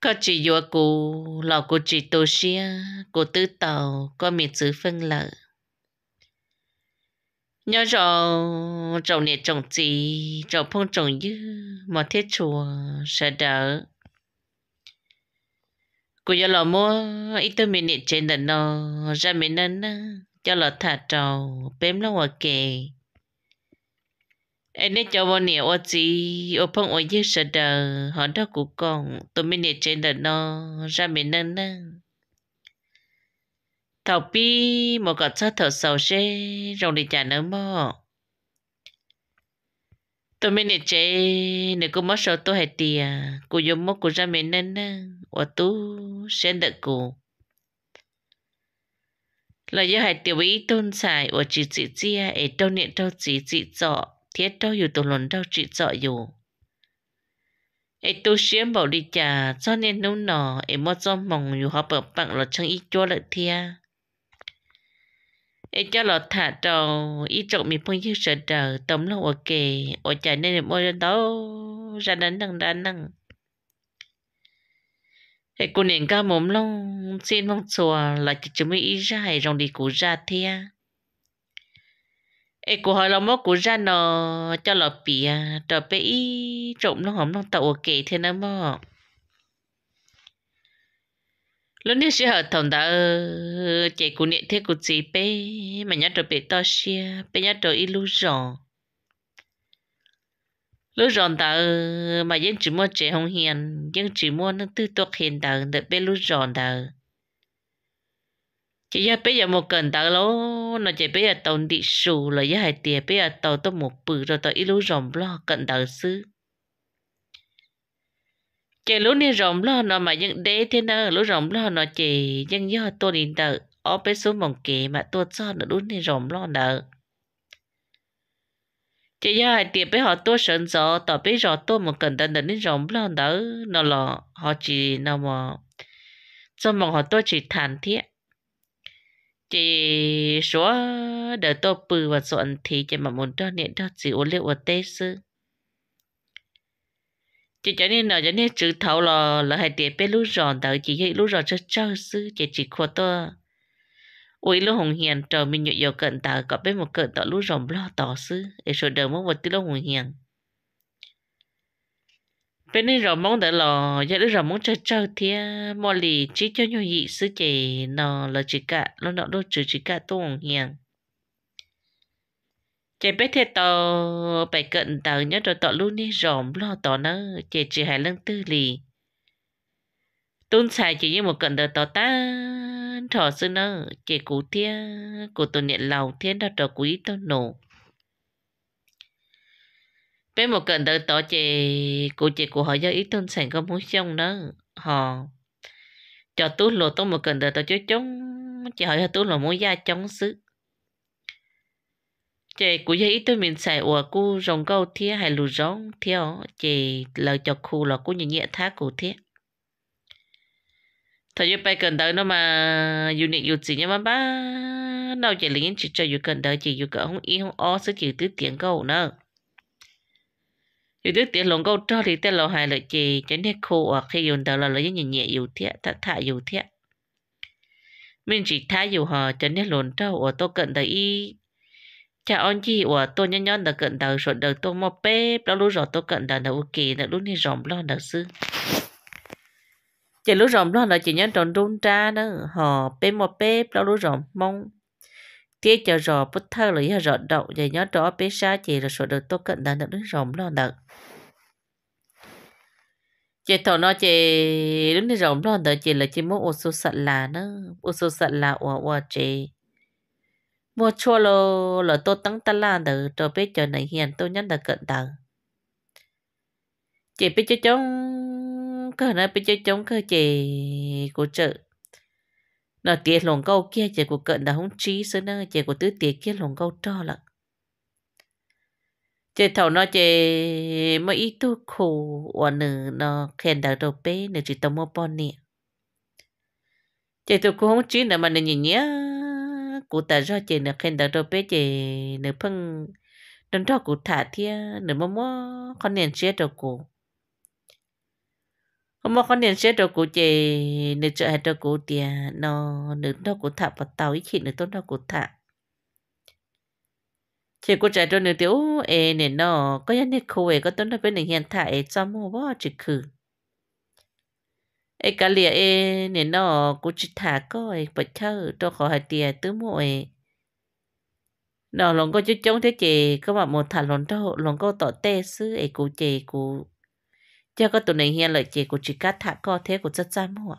có chỉ dùa cô, lão cô chỉ tổ xia cô tư tàu có miệt sứ phân lợ nhớ rõ trồng nè trồng gì trồng phong trồng dư mà thiết chùa sẽ đỡ Cô giờ lão mua ít tôi mình nè trên đàn nó ra mình nên cho lão thả trầu bém nó hòa kề anh ấy cho bọn nè ô gì ô phong ô giết sợ đờ họ đó của con tụi mình nè trên đờ nó ra mình nâng nâng thầu bi một cái cho thầu sầu xe rồi đi chả nữa mò tụi mình nè chế nè cô mất số tôi hết tiền cô dùng mất cô ra mình nâng nâng ô tú sẽ đợi cô là do hai tiểu ý tôn xài ở chỉ chỉ chia ở đâu niệm đâu chỉ chỉ dọ thiết đâu dù tổ lần đâu chỉ sợ dù ấy tôi xem bảo đi trả cho nên nấu nọ ấy mất cho mong dù họ bảo bằng là chẳng y cho lại thia ấy cho là thả trầu y trọng mình phong chiếc sợ trở tấm lòng ở kề ở trả nên là môi đó ra đánh đằng ra năng ấy cô niệm ca mồm long xin mong chùa là chỉ chúng mình y ra hay rong đi cú ra thia ê cô hỏi là mốt của ra nó cho lọ bì à trở bé ý trộm nó hổng nó tàu kể thế nào mà lúc nãy sẽ thằng ta chạy của niệm thế của chị bé mà nhát trở bé to xia bé nhát trở ý lú ròn lú ròn ta ờ, mà dân chỉ mua trẻ không hiền dân chỉ mua nó tư tốt hiền ta đợi bé lú ròn ta chỉ giờ bây giờ một cần tao lố nó chỉ bây giờ tao đi sù là giờ hai tiền bây giờ tao tao một bự rồi tao ít lú rồng lo cần tao xứ chỉ lúc này rồng lo nó mà những đế thế nào lúc rồng lo nó chỉ những do tôi đi tao ở bên số mỏng kề mà tôi cho nó lúc này rồng lo nợ chỉ giờ hai tiền bây họ tôi sẵn rõ tao bây giờ tôi một cần tao đến rồng lo nợ nó là họ chỉ nào mà cho mà họ tôi chỉ thản thiết chỉ số đỡ tô bự và dọn thì chỉ mà muốn cho niệm cho chỉ uốn liệu và tê sư chỉ cho nên là cho nên chữ thấu là là hai tiền bên lú giòn tới chỉ hay lú giòn cho cho sư chỉ chỉ khó to ui lú hồng hiền trời mình nhựa dầu cận tờ có bên một cận tờ lú giòn lo tỏ sư để rồi đỡ mất một tí lú hồng hiền bên đi rồi mong đợi lò giờ đi rồi mong chơi chơi thì mò lì chỉ cho nhau dị sư chị nó là chỉ cả nó nó đâu chỉ chỉ cả tuồng hiền chị biết thế tàu phải cận tàu nhớ rồi tàu luôn đi rộm lo tàu nó chị chỉ hai lần tư lì tôn xài chỉ như một cận đời tàu ta thọ sư nó chị cú thia của tôi niệm lầu thiên đó trò quý tao nổ bé một cần tới tổ chị cụ chị của họ do ý tôn sản có muốn xong đó họ cho tôi lộ tôi một cần tới tổ chú chống chị hỏi tôi là muốn gia chống sức chị của cụ giấy tôi mình xài của cô rồng câu thia hay lù rong theo chị lời cho khu là cô nhìn nhẹ thác cụ thiết thời gian bay cần tới nó mà dù nị dù gì nhưng mà ba đâu chị lính chỉ cho dù cần tới chị dù cỡ không yên không o sức chị tứ tiền câu nữa vì đứa tiền lồng câu cho thì tên lầu hài lợi chì cho nên khô ở khi dùng đầu là lợi nhẹ nhẹ dù thiện thả thả dù thiện mình chỉ thả dù hờ cho nên lồn trâu ở tôi cận đời y cha ông chị ở tôi nhon nhon đời cận đầu rồi đầu tôi mò bếp đó lúc rồi tôi cận đầu đời kỳ đời lúc này rộng lo đời sư chỉ lúc rộng lo là chỉ nhon tròn rung ra nữa hờ bếp mò bếp đó lúc rộng mong tiếc cho rò bất thơ lấy hà rọ động và nhớ rõ bé xa chỉ là sổ được tốt cận đã được rộng lo nợ chị thầu nó chị đứng đi rộng lo nợ chị là chị muốn ô số sạch là nó ô số sạch là ủa ô chị mua cho lo là tôi tăng ta là nợ cho bé chờ này hiền tôi nhắn là cận đờ chị bé cho chống cơ này bé cho chống cơ chị của trợ nó tiệt lồng câu kia chỉ của cận đã không trí sớ nó chỉ của tứ tiệt kia lồng câu to lận chỉ thầu nó chỉ mà ít tu khổ ở nữ nó khen đã đầu bé nữ chỉ tao mua bò nè chỉ tu khổ không trí nữa mà nữ nhìn nhá cụ ta do chỉ nữ khen đã đầu bé chỉ nữ phân, đừng cho cụ thả thia nữ mua mua con nền chết đầu cụ không có con điện chết đâu cụ chị nửa chợ hay đâu cụ tiền nó nửa đâu cụ thả vào tàu ít khi nửa tốt đâu cụ thả chị cô chạy đâu nửa tiểu ê nè nó có nhân nè khô ê có tốt đâu bên này hiện thả ê cho mua bó chỉ khử ê cả lìa ê nè nó cụ chỉ thả coi bật thơ đâu khỏi hai tiền tứ mua ê nó lòng có chút chống thế chị có mà một thả lòng đâu lòng có tỏ tê sư ê cụ chị cụ cho có tụi này hiện lời chế của chị cá thả co thế của rất trăm mua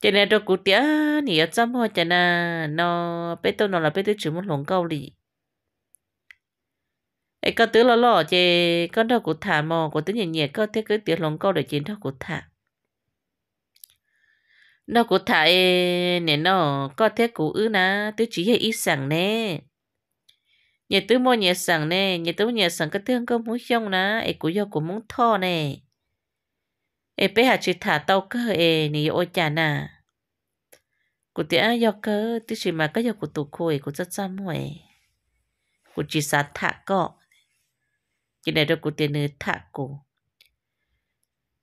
cho nên đôi cụ tía nỉ ở trăm hoa cho nên nó biết tôi nó là biết tôi chỉ muốn lồng câu lì ấy có tứ lo lo chê con đâu cụ thả mò của tứ nhẹ nhẹ có thế cứ tía lồng câu để chiến đâu cụ thả nó cụ thả nè nó có thế cụ ư na, tứ chỉ hay ít sẵn nè nhà tứ mua nhà sẵn nè nhà tứ nhà sẵn cái thương cơ muốn xong nè ấy của do của muốn thọ nè ấy bé hà chỉ thả tàu cơ ấy nì ôi chả nà của tía do cơ tí chỉ mà cái do của tụ khôi của rất xa mua ấy chỉ sát thả cọ chỉ này được của tiền nữ thả cổ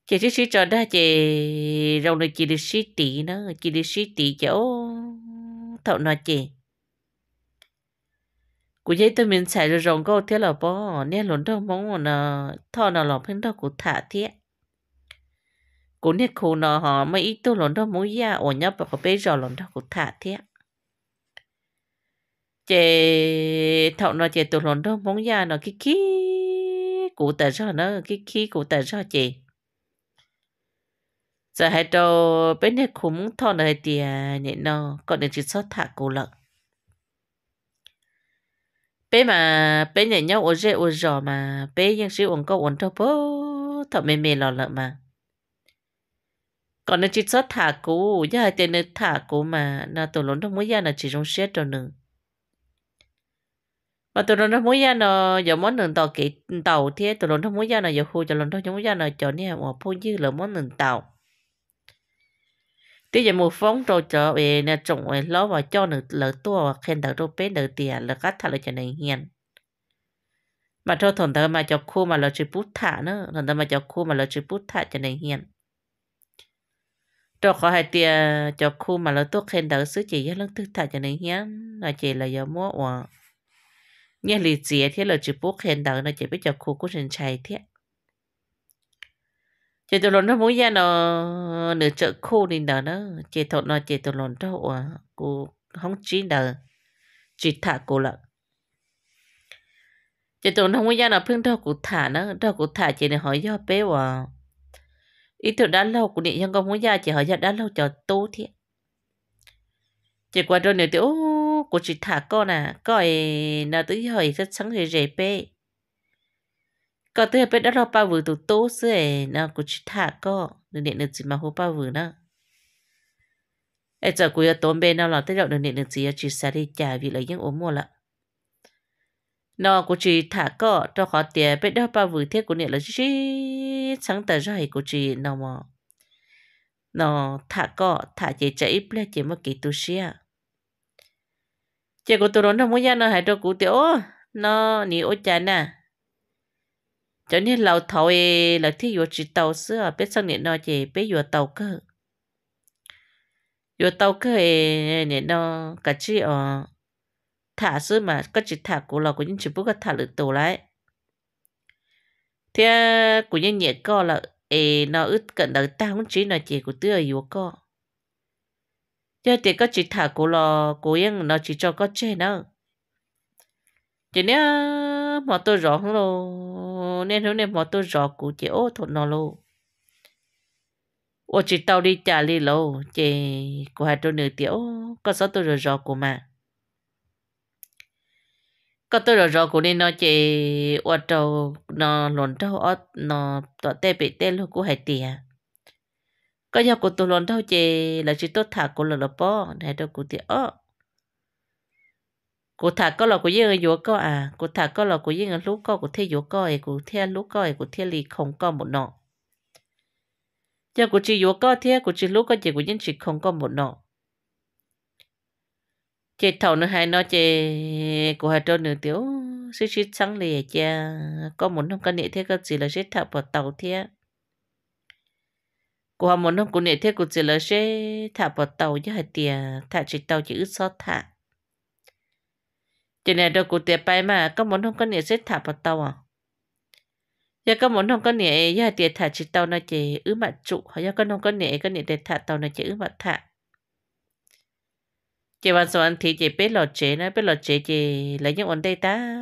chị chỉ chỉ cho đa chị rồi chị đi xí tí nữa chị đi xí tí chỗ thọ nó chị cú dây tôi mình xài rồi rồng câu thế là bỏ nên lồn đâu mong nó ờ, thọ nó lọp bên đó cú thả thế cú nè khu nó họ mấy ít tụi lồn đâu muốn ya ổ nhóc bảo bây giờ lồn đâu cú thả thế chị thọ nó chị tôi lồn đâu mong ya nó kí kí cú tại sao nó kí kí cú tại sao chị giờ hai đầu bên này khu muốn nó này tiền nhện nó còn để chỉ sót thả cú lợn bé mà bé nhảy nhau ổn dễ ổn giò mà bé ยัง siêu ổn câu ổn thâu bố thọ mê mê lò lợ mà còn nó chỉ sót thả cú giá hai tên nó thả cú mà nó tổ lớn trong mỗi gia nó chỉ trong xét cho nương mà tổ lớn trong mỗi gia nó giờ món nương tàu kỹ tàu thế tổ lớn trong mỗi gia nó giờ khu cho lớn trong mỗi gia nó cho nên họ phô dư là món nương tàu ที่ยังมูฟงตัวเจอเอเนี่ยจงเอล้อว่าเจ้าหนึ่งเหลือตัวเ็นตักรูเป็นเดือเตียแล้วก็ทะเลจะในเฮียนมาโทษถนเธอมาจาคู่มาเราชิพุทธะเนอะถนเธอมาจาคู่มาเราชิพุทธะจะในเฮียนจัขอให้เตียจาคู่มาเราตัวเ็นตักซื้อจีเรื่องทึกถาจะในเฮียนเราจีเราอย่ามั่วว่าเนี่ยหลีเจียที่เราชิพุทธเ็นตักเราจะไปจาคู่กุศลชัยเที่ย chị tôi lồn nó muốn ra nó nửa chợ khô đi đó nó chị thọ nó chị tôi lồn đó à cô không chỉ đờ chị thả cô lợ chị tôi không muốn ra nó phương đâu cô thả nó đâu cô thả chị này hỏi do bé à ít tôi đã lâu cô niệm không có muốn ra chị hỏi ra đã lâu cho tô thiệt chị qua rồi nửa thì ô cô chỉ thả con à coi nó tới hỏi rất sáng thì rẻ bé ก็ตัวเป็นเราปาวูตัวโตเสือนะกูชิทาก็เนี่ยเนี่ยจิมาหัวปาวูนะไอ้เจ้ากูจะต้มเบนเอาหล่อตัวเราเนี่ยเนี่ยจิจะชิสาดีจ่าวิเลยยังอมมัวละนอกูชิทาก็ตัวขอเตียเป็นเราปาวูเทียกูเนี่ยเลยชิชังแต่ใจกูชินอมอนอทาก็ทาเจใจเปล่าเจมากี่ตัวเชียเจ้ากูตัวร้อนทำมุยานอหายตัวกูเตียว nó ni ô chán à cho nên lâu thầu ấy là thi vừa chỉ tàu xưa biết sang nền nó chỉ biết vừa tàu cơ vừa tàu cơ ấy nè nó cả chỉ ở ờ, thả xưa mà có chỉ thả của là của những chỉ bước thả lực tàu lại thế của những nhẹ co là ấy nó ướt cận đời ta không chỉ là chỉ của tứ ở vừa co giờ thì có chỉ thả của là của những nó chỉ cho có chơi nữa cho nên mà tôi rõ hơn rồi nên nó nên mà tôi rõ cụ chị ô thốt nó lô ô chị tao đi trả li lô chị của hai tôi nửa tiểu có số tôi rồi rõ cụ mà có tôi rồi rõ cụ nên nó chị ô trâu nó lộn trâu ó nó tọa tê bị tê lô của hai tìa có nhau của tôi lộn trâu chị là chị tốt thả của lộn lộn bó hai đâu cụ tìa ó cụ thả có lò của dân yếu có à cụ thả có lò của dân lúc có cụ thế yếu có ấy cụ thế lúc có ấy cụ thế lì không có một nọ giờ cụ chỉ yếu có thế cụ chỉ lúc có chỉ cụ dân chỉ không có một nọ chị thầu nữa hai nó chị cụ hai trôn nửa tiểu sư sư sáng lì cha có muốn không có nệ thế có chỉ là sẽ thả vào tàu thế cụ hà muốn không cụ nệ thế cụ chỉ là sẽ thả vào tàu chứ hai tiền thả chỉ tàu chỉ ít xót thả chỉ này đâu cụ tiệt bay mà có muốn không có nghĩa xếp thả vào tàu à giờ có muốn không có nghĩa giờ tiệt thả chỉ tàu nó chỉ ứ mặt trụ hoặc giờ có không có nghĩa có nghĩa tiệt thả tàu nó chỉ ứ mặt thả chỉ bằng số anh thì chỉ biết lò chế nó biết lò chế chỉ lấy những ổn đây ta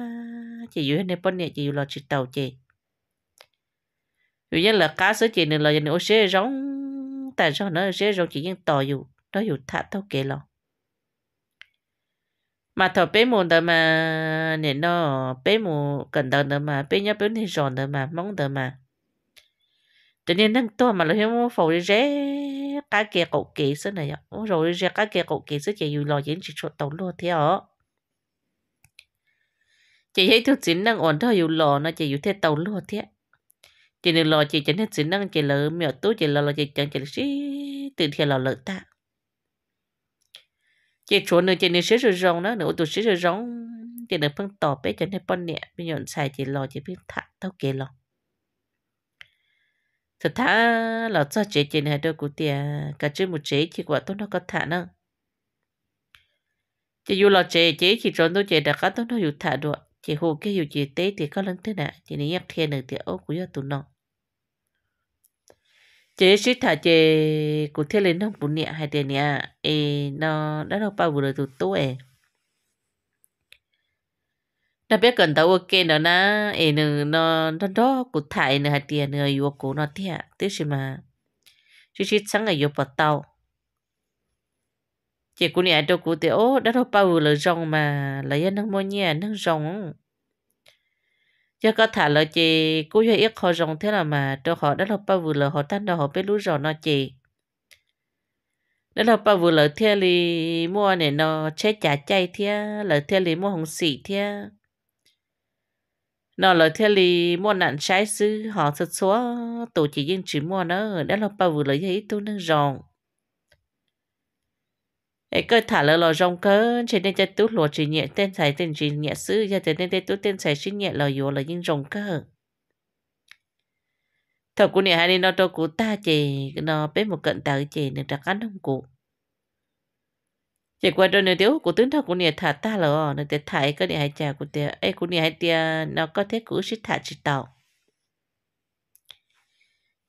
chỉ dưới này bọn này chỉ lò chỉ tàu chỉ vì vậy là cá sữa chỉ nên là những ô xe rong tại sao nó xe rong chỉ những tàu dù nó dù thả tàu kia lòng mà thọ bê mù đó mà nè nó bê mù cần đó đó mà bê nhớ bê thì giòn đó mà mong đó mà cho nên nâng to mà là hiếm mua phổi rẻ cá kia cậu kỳ số này ạ rồi rẻ cá kia cậu kỳ số chỉ dù lo diễn chỉ chuột tàu luôn thế ạ chỉ thấy thuốc chính năng ổn thôi dù lo nó chỉ dù thế tàu luôn thế chỉ được lo chỉ chẳng hết chính năng chỉ lỡ miệng tú chỉ lo lo chỉ chẳng chỉ xí từ thiệt lo lỡ ta chị chỗ nữa chị nên sửa dụng rong đó nữa tôi sửa dụng rong chỉ nên phân tỏ bé cho nên bọn nè bây giờ xài chị lo chị biết thả tao kể lo thật thả là cho chế chị này đâu cụ tiền cả chơi một chế chỉ quả tôi nó có thả nữa chị dù là chế chế chỉ trốn tôi chế đã có tôi nó dù thả được chị hồ cái dù chị tế thì có lần thế nào chị nên nhắc thêm nữa thì ô của tụi nó chế sĩ thả chế của thiết lên không phụ nhẹ hai tiền nha, ê nó đã đâu bao vừa rồi tụt tố ê nó biết cần tao ok nó na ê nó nó nó đó của thải nó hai tiền nó yêu cụ nó thiệt tức gì mà chứ chứ sáng ngày yêu bọt tao chế của nhẹ đâu cụ thì ô đã đâu bao vừa rồi rong mà lấy nó mua nhẹ nó rong cho có thả lời chị cũng cho ít họ rộng thế là mà cho họ đã là ba vừa lỡ họ tan đó họ biết lú rõ nó chị đó là ba vừa lỡ thế thì mua này nó chế chả chay thế lỡ thế thì mua hồng xị thế nó lỡ thế thì mua nặng trái xứ họ sơ số tổ chỉ riêng chỉ mua nó đó là ba vừa lỡ thế tôi nó rộng ấy cơ thả lỡ lò rong cơ trên nên cho tú lùa chỉ nhẹ tên sài tên chỉ nhẹ sư giờ trên nên tên tú tên sài chỉ nhẹ lò yếu là những rong cơ thật của nhẹ hai nên nó đâu của ta chỉ nó bé một cận tờ chỉ được đặt cánh không cụ chỉ qua đôi nơi thiếu của tướng thật của nhẹ thả ta lỡ nên tên thải cơ nhẹ hai trà của tia ấy của nhẹ hai tia nó có thế cũ xích thả chỉ tàu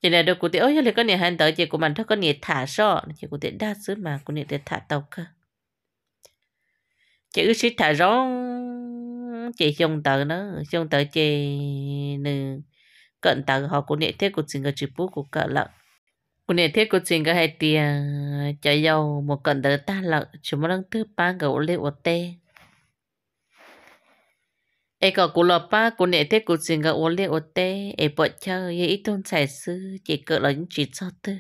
chỉ là được cụ tiệt ôi là con nhiệt hàn tới chỉ của mình thôi con nhiệt thả so chỉ cụ tiệt đa xứ mà cụ nhiệt thả tàu cơ chỉ ước sĩ thả rõ chỉ dùng tờ nó dùng tờ chỉ nữ cận tờ họ cụ nhiệt thế của chính cái chữ bút của cỡ lợn cụ nhiệt thế của chính cái hai tiền chạy dầu một cận tờ ta lợn chúng nó đang tư ba gấu lê ô tê ai có cú lọ ba cô nè thế cô xin gà uống liệt uống tê ai bỏ chờ ye ít thôn sài sư chỉ cỡ là những chỉ cho tư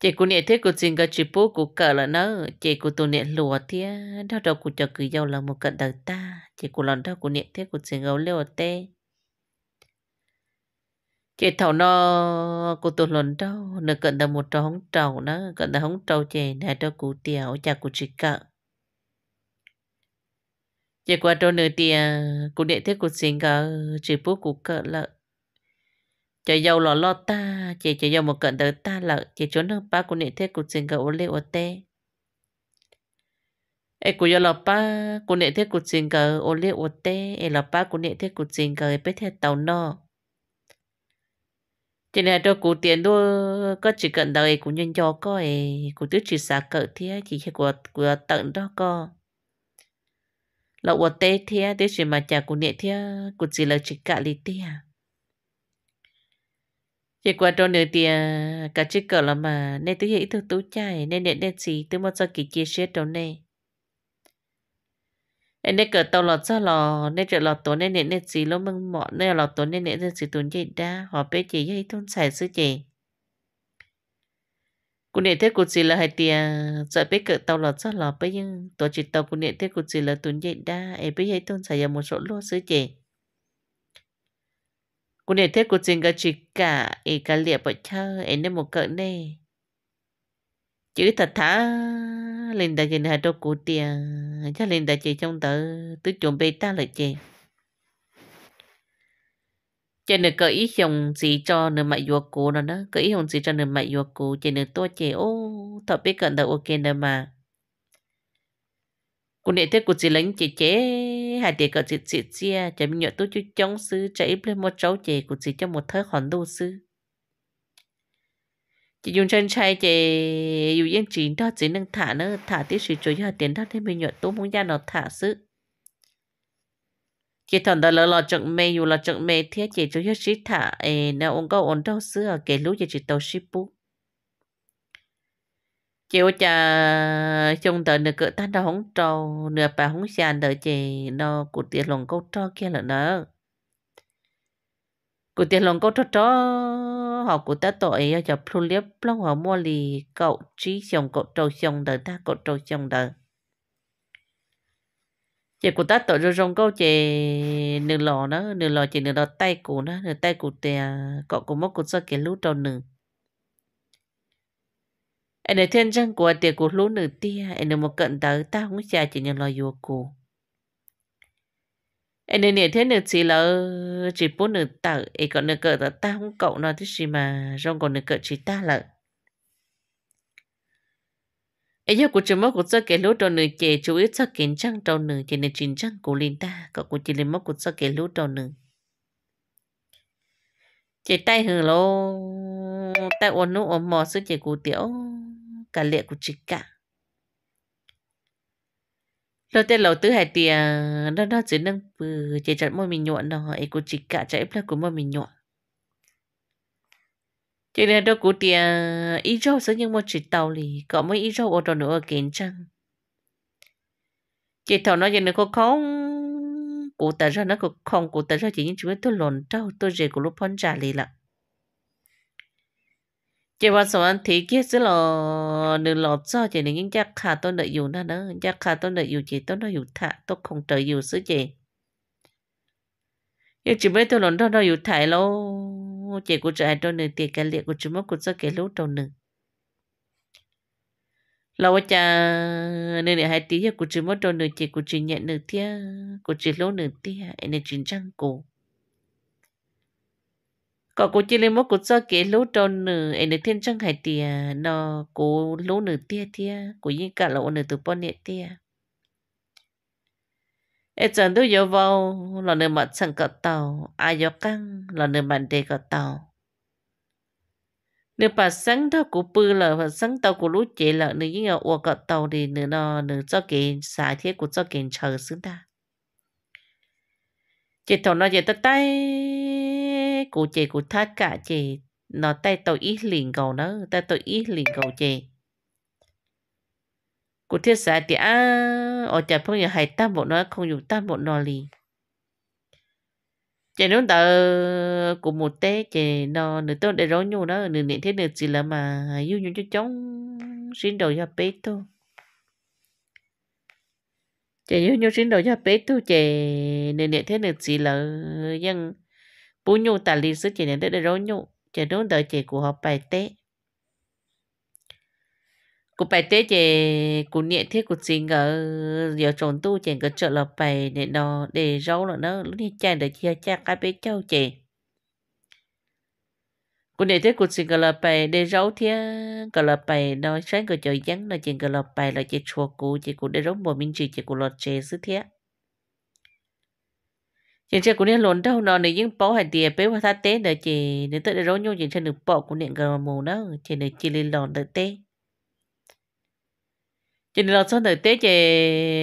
chỉ cô nè thế cô xin gà chỉ bố cú cỡ là nó chỉ cô tu nè lùa thia đâu đâu cô cho cứ giàu là một cận đời ta chỉ cô lần đâu cô nè thế cô xin gà uống liệt uống tê chỉ thầu nó cô tụt lần đâu nửa cận đầu một trò hóng trầu nó cận đầu hóng trầu chỉ nè cho cô tiểu cha cô chỉ cận giờ qua đôi nửa tiền cụ đệ thế cụ xin gờ chỉ bố cụ cỡ lợ chờ giàu lò lo ta chỉ chờ giàu một cận tới ta lợ chỉ trốn nước ba cụ đệ thế cụ xin gờ ô lê ô tê ê cụ giàu lò ba cụ đệ thế cụ xin gờ ô lê ô tê ê lò ba cụ đệ thế cụ xin gờ biết thế tàu no trên này tôi cụ tiền đua có chỉ cần đời cụ nhân cho coi cụ tứ chỉ xả cỡ thế chỉ khi của của tận đó coi là ở tê thia tê chỉ mà chả của nệ thia của chỉ là chỉ cả lý tia chỉ qua trong nửa tia cả chỉ cỡ là mà nên tứ hiểu thức tú chạy nên nên nên gì tứ mất cho kỳ chia sẻ trong này nên nên cỡ tàu lọt cho lò nên chuyện lọt tổ nên nên nên gì lúc mừng mọ nên lọt tổ nên nên nên gì tuần gì đã họ biết chỉ hay thôn xài sư chị cú nè thế cô chỉ là hai tia giờ biết cỡ tàu lọt rất là bây giờ tổ chức tàu cú nè thế cô chỉ là tuấn dậy đa em bây giờ tôi xài một số lô sứ chị cú nè thế cô chỉ cả chỉ cả em cả liệp ở chơi em nên một cỡ nè chữ thật thả lên đại diện hai đôi cô tia chắc lên đại diện trong tờ tứ chuẩn bị ta lại chị chỉ nữa cái ý hồng gì cho nữa mà yêu cố nó nữa cái ý hồng gì cho nữa mà yêu cố chỉ nữa tôi chỉ ô thật biết cận đâu ok nữa mà cô nệ thế cô chỉ lấy chị chế hai để cậu chị chị chia chỉ mình nhớ tôi chú chống sư chạy ít lên một cháu chị cô chỉ cho một thớ hòn đô sư chị dùng chân chay chị dù yên chỉ đó chỉ nâng thả nữa thả tiếp sự chú cho tiền đó thì mình nhớ tôi muốn ra nó thả sư khi thằng đó lỡ lọ chọn mê dù là chọn mê thế chỉ cho hết sĩ thả ê nếu ông có ổn đâu xưa kể lúc chỉ tàu sĩ bút chiều cha chung tờ nửa cửa tan ra hóng trâu nửa bà hóng sàn đợi chị nó cụ tiền lòng câu trò kia là nó cụ tiền lòng câu trò cho họ cụ ta tội cho plu liếp long họ mua lì cậu trí chồng cậu trâu chồng đời ta cậu trâu chồng đời chị của ta tổ rồi rong câu chị nửa lò nó nửa lò chị nửa lò tay của nó nửa tay của tè cọ của móc của sơ cái lú trâu nửa anh này thiên trang của tè của lú nửa tia anh này một cận tới ta không cha chị nửa lò vừa của anh nửa thế nửa chỉ lỡ chỉ bốn nửa tờ ấy còn nửa cỡ ta không cậu nó thứ gì mà rong còn nửa cỡ chỉ ta lợn ấy giờ của chúng mới của cho cái lúa đầu nửa kẻ chủ ít cho kiến trăng đầu nửa thì nên chính trăng của lên ta có của chỉ lên mới của cho cái lúa đầu nửa chỉ tay hừ lô tay ôn nụ ôn mò sức chỉ của tiểu cả lệ của chị cả lâu tên lâu tứ hải tiền đó đó chỉ nâng bự chỉ chặt môi mình nhọn đó ấy của chị cả chạy ép là của môi mình nhọn chỉ là đâu cụ tiền ít rau số nhưng mà chỉ tàu lì có mấy ít rau ở đó nữa kiến chăng chỉ thầu nói gì nó có không cụ ta ra nó có không cụ ta ra chỉ những chuyện tôi lồn đâu tôi về của lúc phân trả lì lận chỉ vào số anh thì kia sẽ là nửa lọt do chỉ nên những chắc khả tôi đợi dù nó nữa chắc khả tôi đợi dù chỉ tôi nó dụ thả tôi không đợi dụ sứ chị. nhưng chỉ biết tôi lồn đâu đâu dụ thải lâu ô chị của trẻ đâu nữa thì cái liệt của chúng mất của cho cái lỗ đâu nữa lâu cha nên là hai tí của chúng mất đâu nữa chị của chị nhận nữa thì của chị lỗ nữa thì anh ấy chính trang cổ có của chỉ lên mất của cho cái lỗ đâu nữa anh ấy thiên trang hai tí nó cô lỗ nữa thì thì cô yên cả lỗ nữa từ bao nhiêu thì เอจันดูยาวาวหลอนเนมัดสังกัดเต่าอายกังหลอนเนมันเดกัดเต่าเนื้อปัดสังเท่ากูปืนเลยปัดสังเต่ากูรู้เจละเนื้อยิ่งเอาอวกัดเต่าดีเนื้อนอเนื้อเจ้าเก่งสายเทียกูเจ้าเก่งเชิญซึ่งได้เจตอนนอเจตต้กูเจกูทักกะเจนอใต้เต่าอีหลิงเก่าเนอะใต้เต่าอีหลิงเก่าเจ cụ thiết xã thì à ở chợ phong nhà hay tam bộ nó không dùng tam bộ nó lì chè nó tờ của một té chè nó nửa tôi để rối nhau đó nửa niệm thế nửa gì là mà yêu nhau cho chóng xin đầu cho bé tu. chè yêu nhau xin đầu cho bé tu chè nửa niệm thế nửa gì là dân bún nhau tà lì sức chè nửa để rối nhau chè đúng tờ chè của họ bài té cụ bài tế chè cụ niệm thế cụ xin ở giờ tròn tu chè cái chợ là bài để nó để rau là nó lúc đi chè để chia cha cái bé châu chè cụ niệm thế cụ xin cái là bài để rau thế cái là bài nó sáng cái chợ vắng là chè cái là bài là chè chùa cụ chè cụ để rau bò minh trì chè cụ lọt chè xứ thế chè chè cụ niệm lồn đâu nó để những bó hải tiệp bé hoa tha tế nữa chè để tới để rau nhung chè chè được bọ cụ niệm cái mù nó chè để chè lên lòn tới tế chỉ nên cho thời tiết chỉ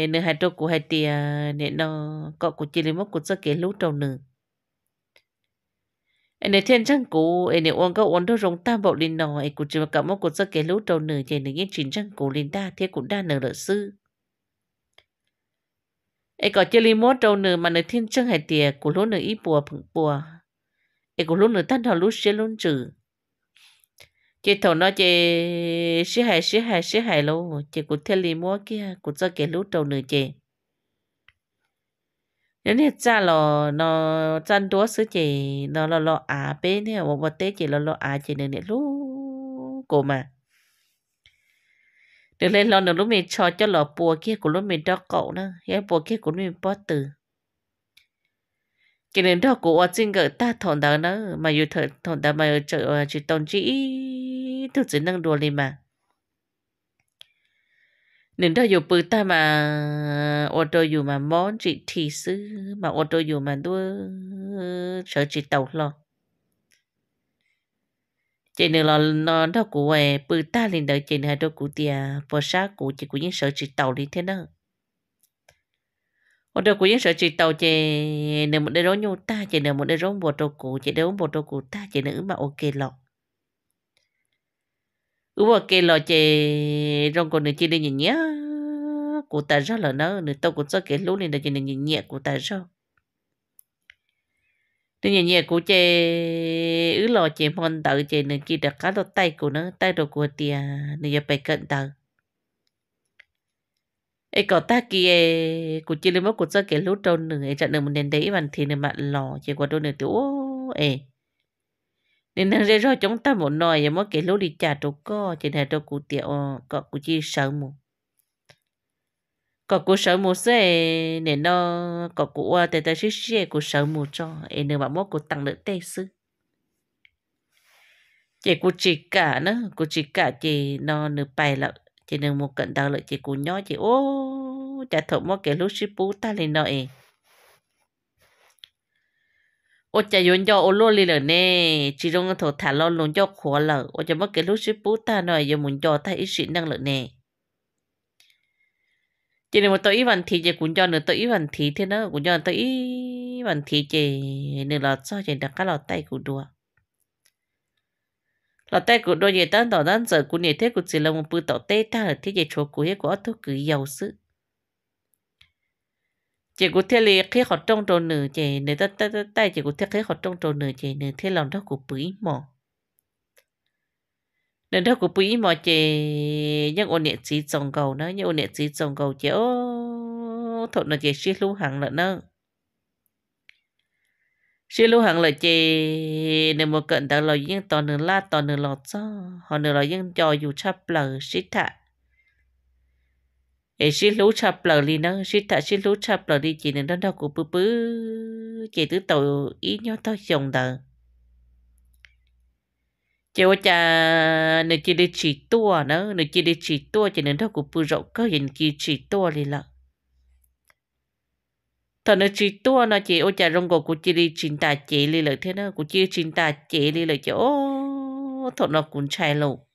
nửa hai trâu của hai tia à, nên nó có của chỉ nên mất của cho cái lú trâu nửa anh này thiên trang cũ anh này uống có uống đâu rong tam bộ linh nọ anh cũng chỉ mặc của cuộc cái lú trâu nửa chỉ nửa những chuyện trang cũ linh đa thế cũng đa nửa lợi sư anh có chơi limo trâu nửa mà nửa thiên trang hai tia à, của lú nửa ít bùa phẳng bùa anh của lú nửa tan thọ lú xe luôn chữ chị thầu nó chị sĩ hài sĩ hài sĩ hài lâu chị cũng theo lì mua kia cũng cho cái lũ trâu nữa chị nếu như cha lo nó chăn đúa sứ chị nó lo lo à bên theo một vật tế chị lo lo à chị nữa nữa lũ cổ mà được lên lo nữa lúc mình cho cho lọ bùa kia của lúc mình đó cậu nữa cái bùa kia của mình bỏ từ cái nền đó của ở trên gỡ ta thọn đó nữa mà yêu thợ thọn đó mà ở chơi ờ, chỉ tôn chỉ đồ mà, nên đó dù bự ta mà ô tô dù mà món chị thì sư mà ô tô dù mà đua sợ chị tàu lo chị nữa lo nó đó của về bự ta lên đợi chị nữa đó của tia bỏ sát của chị của những sợ chị tàu đi thế nào ô tô của những sợ chị tàu chị nữa một đứa rốn nhau ta chị nữa một đứa rốn bộ tô cụ chị đứa rốn bộ tô cụ ta chị nữ mà ok lọc ủa cái lò chè rong còn nửa chỉ để nhìn nhá cụ ta ra là nó nửa tao cũng cho cái lũ này để chỉ nhìn nhẹ cụ ta ra nửa nhìn nhẹ cụ chè ứ lò chè mòn tao chè nửa chỉ đặt cá lót tay của nó tay đồ của tia nửa giờ phải cận tao ấy có ta kia cụ chỉ lấy mất cụ cho cái lũ trâu nửa trận nửa một nền đấy bàn thì nửa mặt lò chè qua đôi nửa tiểu ấy nên thằng rơi rồi chúng ta một nồi mà cái lối đi chả trâu co trên hệ trâu cụ tiệt ờ, có cụ chi sợ mù có cụ sợ mù xe nên nó có cụ qua ờ, tới tới xí xí cụ sợ mù cho em nữa bảo mốt cụ tăng được tê sư chị cụ chỉ cả nữa cụ chỉ cả chị nó nửa bài lợ chị nửa một cận đào lợ chị cụ nhỏ chị ô chả thọ mốt cái lối xí bú ta lên nọ ấy ô chả yun cho ô lô li lợn nè chỉ rong thổ thả lo lùng cho khó lờ ô chả mất cái lúc sư phụ ta nói giờ muốn cho thay ít sĩ năng lợn nè chỉ là một tôi vẫn thì chỉ cũng cho nữa tôi vẫn thì thế nó cũng cho tôi vẫn thì chỉ nửa lọ cho chỉ đặt cái lọ tay của đua Lọ tay của đua gì tan tỏ tan giờ cũng như thế cũng chỉ là một bữa tỏ tê ta ở thế chỉ chỗ của hết quá tôi cứ giàu sự chị cũng thế là khi họ trong trâu nửa chị ta ta ta ta chị cũng thế khi họ trong trâu nữ chị nửa thế lòng đó của bưởi mỏ nên đó của bưởi mỏ chị nhưng ôn nhện chỉ trồng cầu nữa nhưng ôn nhện chỉ trồng cầu chị ô thọ là chị xí lưu hàng lợn nữa xí lưu hàng lợn chị nửa một cận tao lo những toàn nửa la toàn nửa lọt cho họ nửa lo những trò dù chắp lờ xí thạ ấy xí lú chập lờ đi nó xí tạ xí lú chập lờ đi chị nên đó đâu cũng bứ bứ chị tứ tổ ý nhau tao dùng đờ chị ôi cha nửa chị đi chỉ tua nó nửa chị đi chỉ tua chị nên đó cũng bứ rộng cơ hiện kia chỉ tua đi lợ thọ nửa chỉ tua nó chị ôi cha rong gò của chị đi chín tà chị đi lợ thế nó của chị chín tà chị đi lợ chỗ thọ nó cũng chạy lộ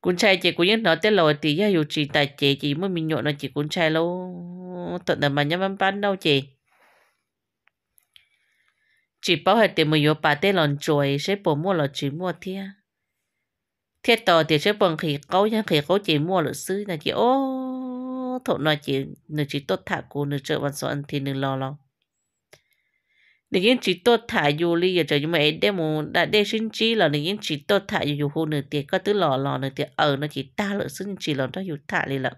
cún trai chị cún nhất nó tới lòi thì giờ dù chị tại chị chỉ mới mình nhộn nó chỉ cún trai lâu tận đời mà nhắm bắn bắn đâu chị chỉ bảo hệ tiền mình vô bà tê lòn chuối sẽ bỏ mua là chỉ mua thia thiết tờ thì sẽ bằng khí cấu nhưng khí cấu chỉ mua luật sư là chị ô thộn nói chị nửa chỉ tốt thả cô nửa trợ văn soạn thì nửa lo lo chỉ chỉ li để sinh chi là có lò lò 你见只多太有哩，也就因为点么，那点生气了，你见只多太有有好呢点，个都老老呢点，二呢只大了生气了，都有太哩了。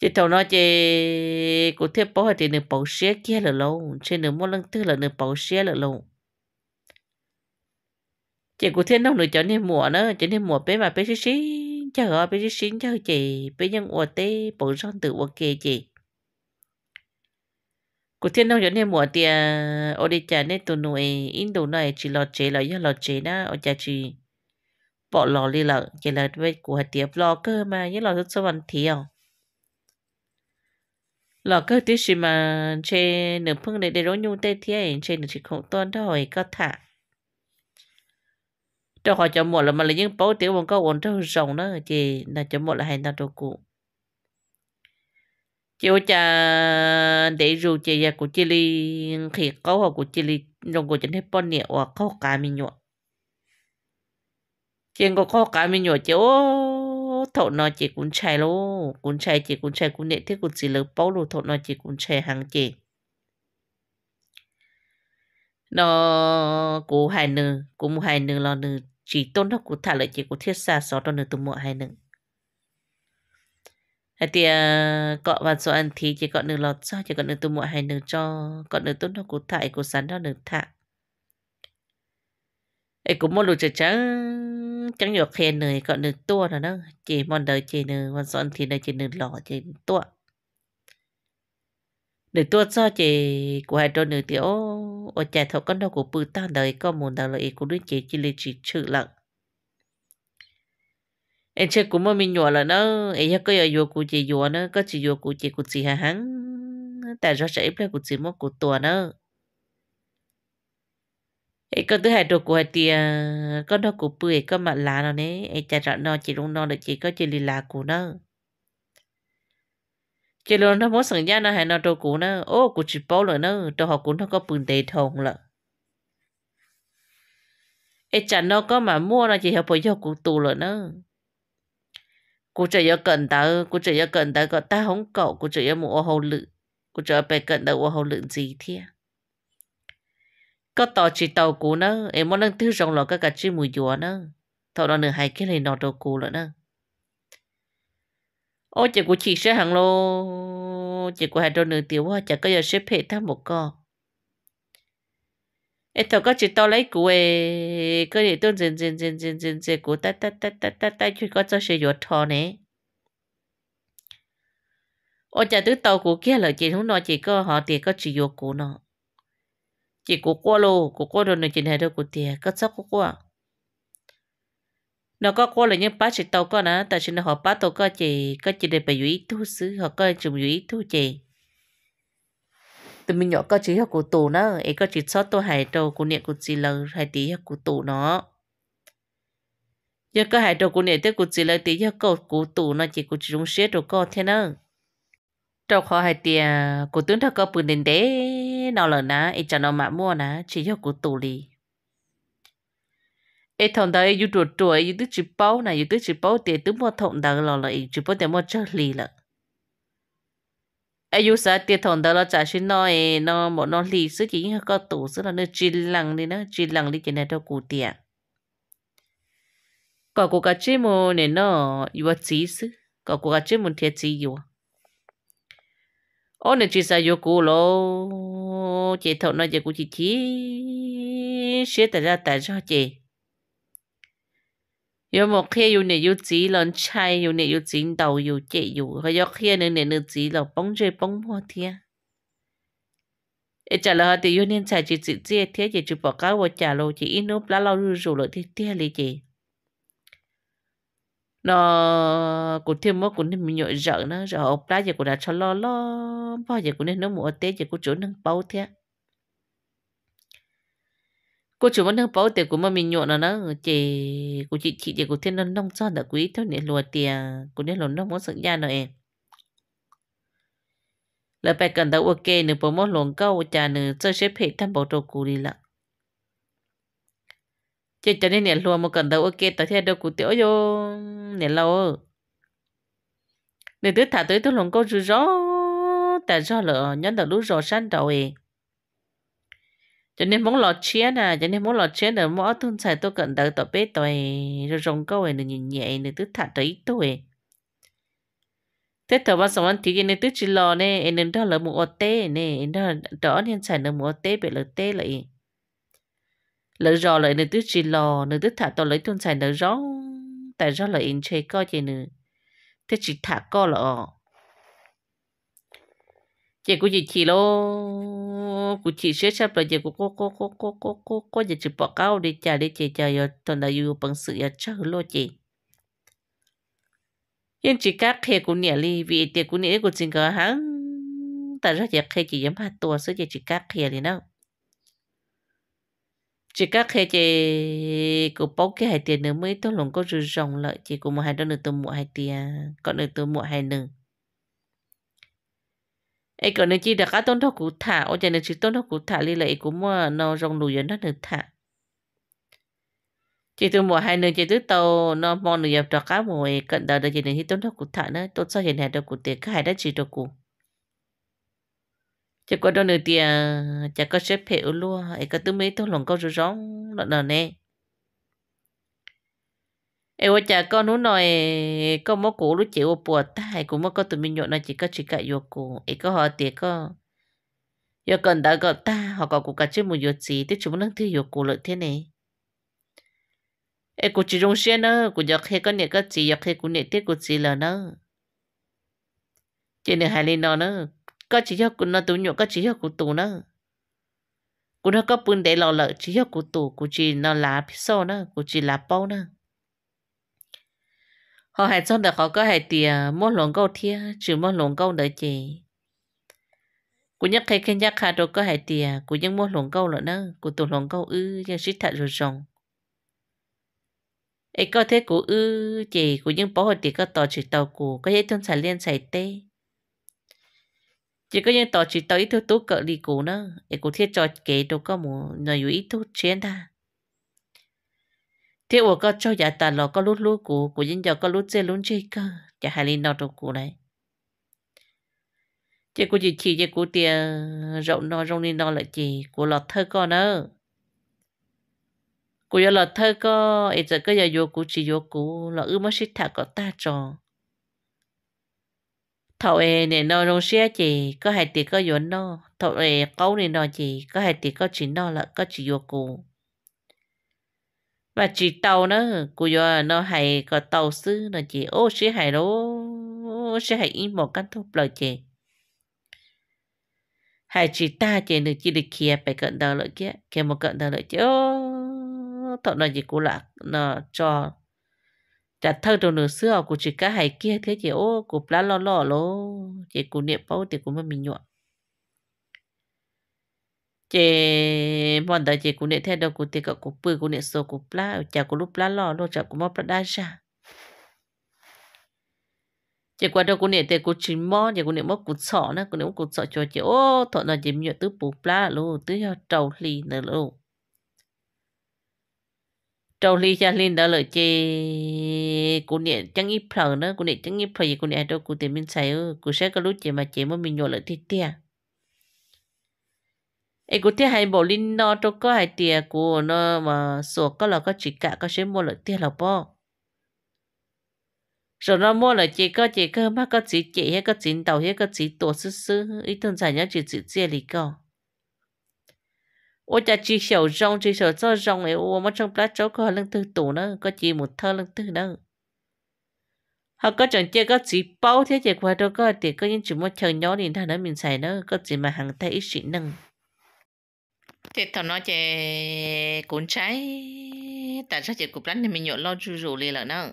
chỉ ở nó chỉ sinh chi là nó chỉ thầu nói cụ thể bảo thì nửa bảo xe kia là lâu, trên nửa mua lăng tư là nửa bảo xe là lâu. Chỉ cụ thể nông nửa cho nên mùa nữa, cho nên mùa bé mà bé xí xí, chờ họ bé xí xí chờ chị, bé nhân ủa tê bảo son tự ủa kê chị cụ thiên nông giống như mùa thì ở đây chả nên tụi nuôi in đồ này chỉ lo chế là do lo chế đó ở chả chỉ bỏ lò đi lợ chỉ là với của hạt tiệp lò cơ mà như lò rất sâu ăn thiểu lò cơ tí gì mà chê nửa phương này để rối nhung tê thiê chê nửa chỉ không tuân thôi có thả cho họ cho một là mà là những bố tiểu bọn có ổn trong rồng đó chỉ là cho một là hai ta đồ cụ chiều cha để rượu chè ya của li khi câu họ của li trong của chính hết bọn nhẹ hoặc câu cá mình nhọ trên có câu cá mình nhọ chứ thọ nó chỉ cũng chạy luôn cũng chạy chỉ cũng chạy cũng nệ thế cũng chỉ lỡ bao lô thọ nó chỉ cũng chạy hàng chỉ nó cũng hai nữ cũng hai nữ là nữ chỉ tôn nó cũng thả lại chỉ cũng thiết xa xó đó nữ từ mọi hai nữ thì ờ, cọ vào số ăn thì chỉ có nửa lọt cho chỉ có nửa tu mọi hay nửa cho có nửa tốt nó cũng thải cũng sắn đó nửa thạ ấy cũng một lúc chắc chắn trắng nhiều khen nửa có nửa tua rồi đó chỉ mòn đời chỉ nửa còn số ăn thì đây chỉ nửa lọ chỉ tua nửa tua cho chỉ của hai đôi nửa tiểu ở chạy thọ con đâu của bự ta đời có một đời lợi của đứa chỉ chỉ lấy chỉ chữ lặng em chơi cũng mà mình nhỏ là nó ấy có giờ vô cụ chỉ vô nó có chỉ vô cụ chỉ cụ chỉ hà hắn tại do sẽ phải cụ chỉ mất cụ tuổi nó ấy con thứ hai đồ của hai tia con nó cụ bưởi con mặt lá nó nè ấy chả rõ nó chỉ đúng nó được chỉ có chỉ lì lá cụ nó chỉ luôn nó muốn sẵn giá nó hay nó đồ cụ nó ô cụ chỉ bao rồi nó đồ họ cụ nó có bưởi đầy thùng lận ấy chả nó có mà mua nó chỉ hợp với do cụ tù rồi nó cô chỉ có cần ta cô chỉ có cần ta có ta không cậu cô chỉ có mua hồ lự cô chỉ phải cần ta mua hồ lự gì thế có tổ chỉ tàu cũ nữa em muốn nâng thứ rồng lọ các cả chi mùi dùa nữa thầu nó nửa hai cái này nọ đồ cũ nữa nữa ôi chị của chị sẽ hàng lô chị của hai đôi nửa tiểu hoa chả có giờ xếp hết tham một con ấy thằng có chỉ to lấy của ấy có để tôi dần dần dần dần dần dần của ta ta ta ta chỉ có cho sự giọt thò nè ôi cha tứ tàu của kia là chỉ không nói chỉ có họ thì có chỉ giọt của nó chỉ của qua lô của qua rồi này chỉ này đâu tiền có sắp của qua nó có qua là những bác chỉ tàu nè tại vì họ bác tàu có chỉ có chỉ để phải dụ thu xứ họ có chụp dụ thu chỉ tụi mình nhỏ có chỉ học của tổ nó ấy có chỉ sót tôi hải đầu của niệm của chị là hải tí học của tổ nó giờ có hải đầu của niệm tới của chị là tí học cầu của tổ nó chỉ của chị dùng xếp rồi có thế nó trong khó hải tiền của tướng thật có bự đến đế nào lỡ ná ấy cho nó mà mua ná chỉ học của tổ đi, ấy thằng đấy yêu tuổi ấy yêu tức chỉ bao này yêu tức chỉ bao tiền tướng mua thằng là là lỡ chỉ bao tiền mua chơi lì lợ ai u sa tiệt thon đó là trả xin nó ấy nó bọn nó lì sức chỉ có tủ sức là nó chín lăng đi nó chín lăng đi cái này đâu cụ tiệt có cụ cái chế mồ này nó yêu chỉ sức có cụ cái chế mồ thiệt chỉ u, ô này chỉ sa yêu cụ lo chế thon nó chỉ cụ chỉ chỉ sẽ tại ra tại ra chế 有冇看有你有几人猜有你有几道有解有，还要看你你你几老帮着帮我听。一 trả lời thì yêu nên xài chỉ chỉ chỉ thế chỉ chụp bỏ cá và trả lời chỉ in nốt lá lau rủ rủ lại thế thế là gì nó cũng thêm mất cũng nên mình nhồi rợ nó rợ ốc lá giờ cũng đã cho lo lo bao giờ cũng nên nó mua té giờ cũng chỗ nâng bao thế cô chủ vẫn đang bảo tiền của mình nhộn là nó chị của chị chị để của thiên nông nông cho đã quý theo nể lùa tiền của nên lồn nông muốn ra gia em là phải cần đâu ok nữa bố mốt lồn câu cha nữa chơi xếp hệ tham bảo đồ cụ đi lạ chị cho nên nể lùa một cần đâu ok tới theo đâu cụ tiểu vô nể lâu nửa thứ thả tới tôi lồn câu rủi rõ tại do lỡ nhắn đầu lúc rõ sáng đầu em cho nên muốn lọt chiến à cho nên muốn lọt chiến ở mỗi thôn xài tôi cận tới tỏ bế tôi rồi rồng câu này nhìn nhẹ này tức thả tới tôi thế thở bao sống ăn thì cái này tức chỉ lò nè anh nên đó là một tê nè anh đó đó nên xài nó một tê bị là tê lại lợt rò lại nên tức chỉ lò nên tức thả tôi lấy thôn xài nó rõ tại rõ là anh chơi coi chị nữa thế chỉ thả co là chỉ của chị chỉ lô cô chỉ sẽ sắp là giờ cô cô cô cô cô cô cô cô giờ chỉ bỏ cao để trả để chị trả giờ tuần này yêu bằng sự giờ chắc lo chị nhưng chỉ các khi của nhà li vì tiền của nhà cô chính cả hàng tại ra giờ khi chỉ dám hạt tua sẽ giờ chỉ các khi này nào chỉ các khi chị cô bóc cái hai tiền nữa mới tôi lòng có rừng rồng lợi chị cô mua hai đôi nữa tôi mua hai tiền còn nữa tôi mua hai nương ấy còn nên chỉ đặt cá tôm thóc củ thả ở trên nên chỉ tôm thóc củ thả đi lại cũng mua nó rong nụ yến nó được thả chỉ từ mùa hai nên chỉ từ tàu nó mòn nụ yến đặt cá mùa cận đời đời chỉ nên chỉ tôm thóc củ thả nữa tốt sau hiện nay được củ tiền cái hai đã chỉ được củ chỉ có đâu nửa tiền chỉ có xếp hiệu luôn ấy có tư mấy tôm lòng câu rồi rong lợn nè ai ôi chả con nú nói con mốc cổ lúc chịu ô bùa tai cũng mốc có tụi mình nhộn nó chỉ có chỉ cả yêu cổ ai có họ tiệt có yêu cần đã gọi ta họ có cũng cả chơi một yêu gì tức chúng nó thứ yêu cổ lợi thế này ai cũng chỉ dùng xe nữa cũng giọt hay có nhẹ có gì giọt hay cũng nhẹ tiếc cũng gì là nữa trên này hai lên nó nữa có chỉ cho cũng nó tụi nhộn có chỉ cho cũng tụ nữa cũng nó có bún để lò lợ chỉ cho cũng tụ cũng chỉ nó lá pizza nữa cũng chỉ lá bao nữa họ hay cho đời họ có hay tiền mua lồng câu thia chứ mua lồng câu đợi chị cú nhắc khai khen nhắc khai đâu có hay tiền cú nhắc mua lồng câu nữa nữa cú tụ lồng câu ư nhưng sĩ thật rồi rồng ấy có thế cú ư chị cú nhắc bỏ hồi tiền có tàu chỉ tàu cú có thể thân xài liên xài tê chỉ có những tàu chỉ tàu ít thứ tú cỡ đi cú nữa ấy cú thiết cho kế đâu có một nơi ít thứ chiến ta thế ủa có cho giả tà lò có lút lút cũ của dân giờ có lút dê lún chơi cơ chả hay lên nào đâu cũ này chị cô chỉ chỉ chị cô tiền rộng nó rộng lên nó lại chỉ cô lọt thơ con nữa cô giờ lọt thơ co, ít giờ cái giờ vô cô chỉ vô cô lọt ư mới xịt thả có ta tròn thầu ê nè nó rộng xe chỉ, có hai tỷ có vốn nó thầu ê câu nè nó chỉ, có hai tỷ có chỉ nó là có chỉ vô cô và chỉ tàu nó cô giờ nó hay có tàu sư nó chỉ ô sẽ hay đó sẽ hay im một căn thúc lời chị hay chỉ ta chị được chỉ được kia phải cận đầu lợi kia kia một cận đầu lợi chứ ô thọ nó chỉ cô lạc nó cho đã thơ đồ nửa xưa của chỉ cá hay kia thế chị ô của lá lo lo lô chị cô niệm bao thì cũng mới mình nhuộm chế bọn đó chế cũng để theo đâu cũng tiệt cả cũng bự cũng để số cũng plá chả cũng lúc plá lò lô chả cũng mất plá đa sa chế qua đâu cũng để tiệt cũng chín mò chế cũng để mất cũng sọ nữa cũng để cũng sọ cho chế ô thọ nó chế nhiều tứ bù plá lô tứ cho trầu ly nữa lô trầu ly cha lin đã là chế cũng để chẳng ít phở nữa cũng để chẳng ít phở gì cũng để đâu cũng tiệt mình xài cũng sẽ có lúc chế mà chế mà mình nhổ lại thịt tiệt ai cũng thế hay bộ linh nó cho có hai tiền của nó mà sổ có là có chỉ cả có sẽ mua lại tiền là bao rồi nó mua lại chỉ có chỉ cơ mà có chỉ chỉ hay có chỉ đầu hay có chỉ tổ sư sư ít thân sản nhá chỉ chỉ chia lì cơ ô cha chỉ sầu rong chỉ sầu cho rong ấy ô mà trong plát cháu có lưng tư tủ nữa có chỉ một thơ lưng tư nữa họ có chẳng chơi có chỉ bao thế chỉ qua đâu có tiền có những chuyện mua chờ nhỏ thì thằng nó mình xài nữa có chỉ mà hàng tay ít xịn nâng thế thằng nó chè cuốn trái tại sao chè cục lắm thì mình nhộn lo rủ rủ liền lợn nó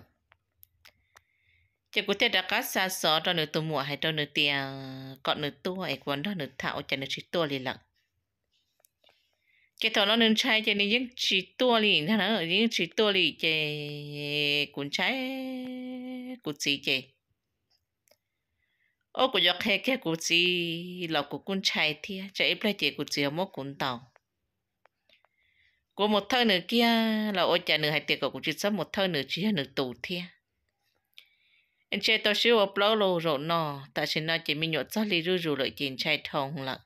chè cục Tết đã cắt xa xó cho nửa tù mùa hay cho nửa tiền còn nửa tua hay quấn đó nửa thạo chè nửa chỉ tua liền lợn chè thằng nó nửa trái chè nửa những chỉ tua liền thằng nó những chỉ tua liền chè cuốn trái cuốn gì chè ô của giọt khe khe của gì lọc của con trai thì chạy ép lại chị của chị ở cuốn tàu của một thơ nữa kia là ôi chả nửa hai tiệc của chị sắp một thơ nửa chỉ là nửa tù thia anh chơi tao xíu ốp lâu lâu rồi nọ ta xin nói chị mình nhột cho lì rú rú lại chị trai thông lợ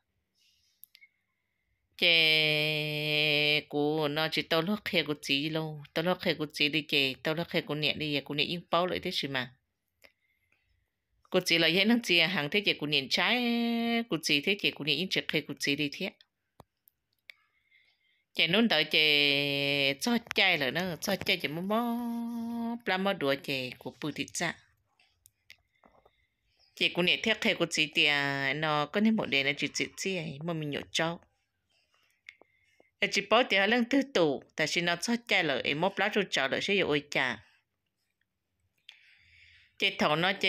chị của nó chỉ tao lúc khi của chị lâu tao lúc khi của chị đi chị tao lúc khi của nhẹ đi của nhẹ yên bao lại thế gì mà của chị là hết năng chị à, hàng thế chị của nhẹ trái của chị thế chị của nhẹ yên trực khi của chị đi thế chị nún đợi chị cho chơi rồi nó cho chơi chị muốn bó làm mơ đùa chị của bùi thị dạ chị cũng nhảy theo khe của chị thì nó có nên một đề là chị chị chị ấy mà mình nhổ cho chị bỏ thì họ lưng tư tủ tại chị nó cho chơi rồi em mốt plasma cho chờ rồi sẽ ôi chà chị thầu nó chị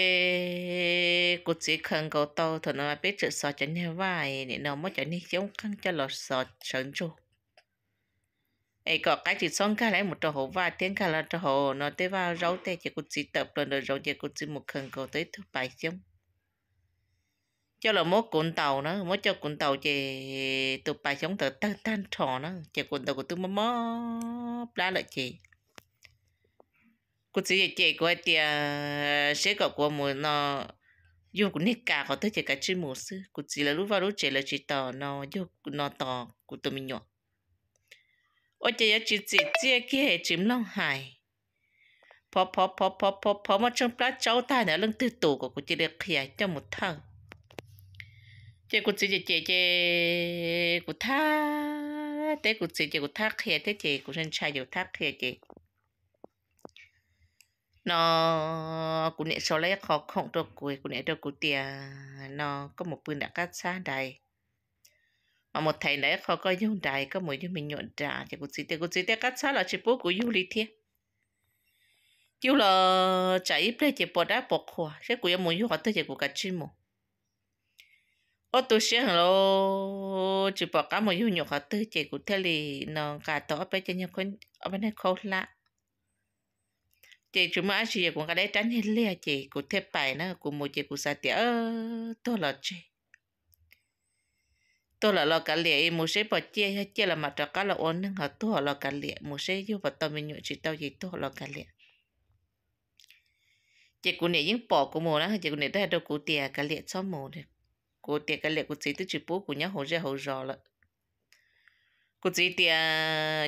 của chị khăn cầu to thầu nó biết chữ sọ chén như vậy nên nó mới trở nên giống khăn cho lọt sọ sớm rồi ấy có cái chỉ xong cái lại một trò hồ và tiếng cái là trò hồ nó tới vào rau tê chỉ có chỉ tập rồi rồi rau chỉ có chỉ một khẩn cầu tới thứ bảy chung cho là mốt cuốn tàu nó mốt cho cuốn tàu chị tụ bài sống tờ tan tan trò nó chỉ cuốn tàu của tôi mò mò đã lại chị cô chị chị của tia sẽ có của một nó dù cũng nít cả có tới chỉ cái chữ mùa sư cô chị là lúc vào lúc chị là chị tàu nó dù nó tàu của tôi mình nhọ 我只要只只只去 hệ chim long hải phó phó phó phó phó phó mà trong plát cháu ta nữa lưng tư tù của cô chỉ được khía cho một thằng chị cô chỉ chị chị cô tha thế cô chỉ chị cô tha khía thế chị cô sinh trai nhiều tha khía chị nó cô nè sau lấy khó khổng được cô cô nè được cô tiền nó có một bữa đã cắt xa đây mà một thầy đấy khó có dùng đài có mỗi như mình nhuận trả chỉ có chỉ tiếc có chỉ tiếc cắt sát là chỉ bố của du lịch thiệt chú là chạy ple chỉ bỏ đá bỏ khoa sẽ của em muốn du học tới chỉ của cả chim mồ ô tôi sẽ hàng lô chỉ bỏ cả mỗi du nhập học thì chỉ của thế lì nó cả tổ bé cho nhập con ở bên này khó lạ chị chúng mà chị cũng cái đấy tránh hết lẹ chị cũng thế bài nữa cũng một chị cũng sao tiếc tôi là chị tôi là lo cả lệ mu sẽ bỏ chia hết chia là mặt trọ cá là ổn nhưng họ tôi lo cả lệ mu sẽ yêu vào tao mình nhụy chỉ tao gì tôi lo cả lệ chị cụ này những bỏ của mồ đó chị cụ này đã đâu cụ tiền cả lệ cho mồ này cụ tiền cả lệ cụ chỉ tôi chỉ bố của nhau hồ ra hồ rò lại cụ chỉ tiền